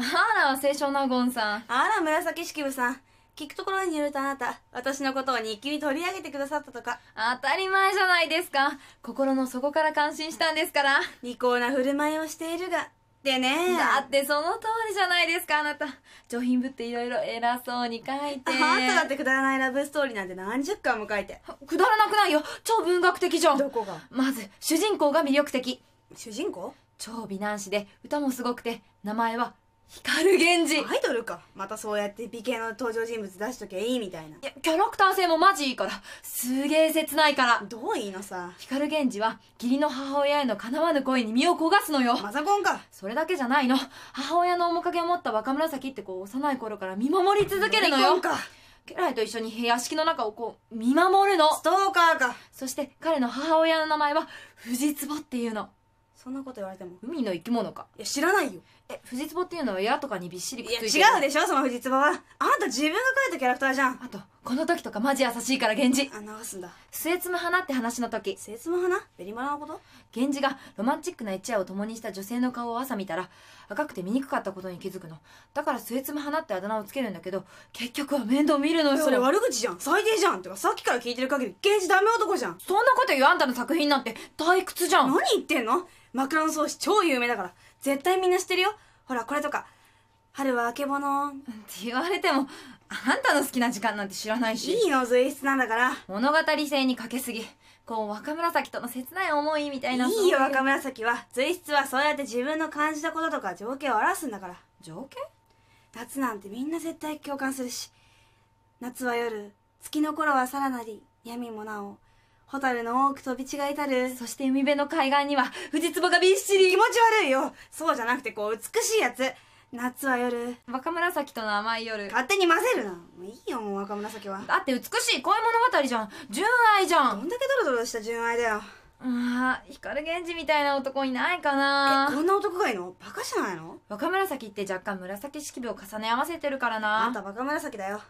あら清少納言さんあら紫式部さん聞くところによるとあなた私のことを日記に取り上げてくださったとか当たり前じゃないですか心の底から感心したんですから利口な振る舞いをしているがでねだってその通りじゃないですかあなた上品ぶっていろいろ偉そうに書いてあんただってくだらないラブストーリーなんて何十回も書いてくだらなくないよ超文学的じゃんどこがまず主人公が魅力的主人公超美男子で歌もすごくて名前は光源氏アイドルかまたそうやって美形の登場人物出しときゃいいみたいないやキャラクター性もマジいいからすげえ切ないからどういいのさ光源氏は義理の母親へのかなわぬ恋に身を焦がすのよマザコンかそれだけじゃないの母親の面影を持った若紫ってこう幼い頃から見守り続けるのよ家来と一緒に屋敷の中をこう見守るのストーカーかそして彼の母親の名前は藤壺っていうのそんなこと言われても海の生き物かいや知らないよえフジツボっていうのは矢とかにびっしりくっついてるいや違うでしょそのフジツボはあんた自分が描いたキャラクターじゃんあとこの時とかマジ優しいから源氏あ流すんだ末摘む花って話の時末摘む花ベリマラのこと源氏がロマンチックな一夜を共にした女性の顔を朝見たら赤くて醜かったことに気づくのだから末摘む花ってあだ名をつけるんだけど結局は面倒見るのよそれ悪口じゃん最低じゃんてかさっきから聞いてる限り源氏ダメ男じゃんそんなこと言うあんたの作品なんて退屈じゃん何言ってんのマクロン超有名だから絶対みんな知ってるよほらこれとか春はあけぼのって言われてもあんたの好きな時間なんて知らないしいいの随筆なんだから物語性に欠けすぎこう若紫との切ない思いみたいないいよ若紫は随筆はそうやって自分の感じたこととか情景を表すんだから情景夏なんてみんな絶対共感するし夏は夜月の頃はさらなり闇もなお蛍の多く飛び違いたる。そして海辺の海岸には、藤壺がびっしり。気持ち悪いよそうじゃなくて、こう、美しいやつ。夏は夜。若紫との甘い夜。勝手に混ぜるな。もういいよ、もう若紫は。だって美しい恋物語じゃん。純愛じゃん。どんだけドロドロした純愛だよ。ああ、光源氏みたいな男いないかなえ、こんな男がいいのバカじゃないの若紫って若干紫式部を重ね合わせてるからな。あんた若紫だよ。